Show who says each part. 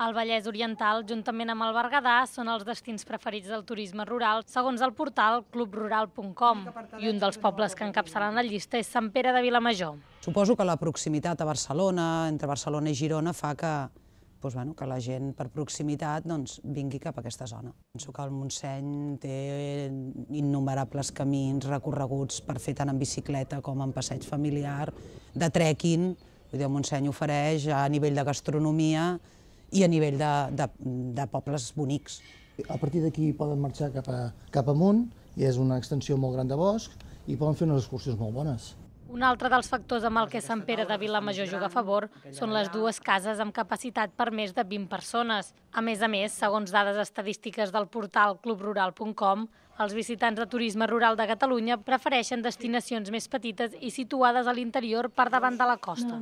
Speaker 1: El Vallès Oriental, juntament amb el Berguedà, són els destins preferits del turisme rural, segons el portal clubrural.com, i un dels pobles que encapçalen la llista és Sant Pere de Vilamajor.
Speaker 2: Suposo que la proximitat a Barcelona, entre Barcelona i Girona, fa que, doncs, bueno, que la gent per proximitat doncs, vingui cap a aquesta zona. Penso que el Montseny té innumerables camins recorreguts per fer tant en bicicleta com en passeig familiar, de trekking, vull dir, el Montseny ofereix a nivell de gastronomia i a nivell de, de, de pobles bonics. A partir d'aquí poden marxar cap, a, cap amunt, i és una extensió molt gran de bosc, i poden fer unes excursions molt bones.
Speaker 1: Un altre dels factors amb el que Sant Pere de Vilamajor juga a favor són les dues cases amb capacitat per més de 20 persones. A més a més, segons dades estadístiques del portal clubrural.com, els visitants de turisme rural de Catalunya prefereixen destinacions més petites i situades a l'interior per davant de la costa.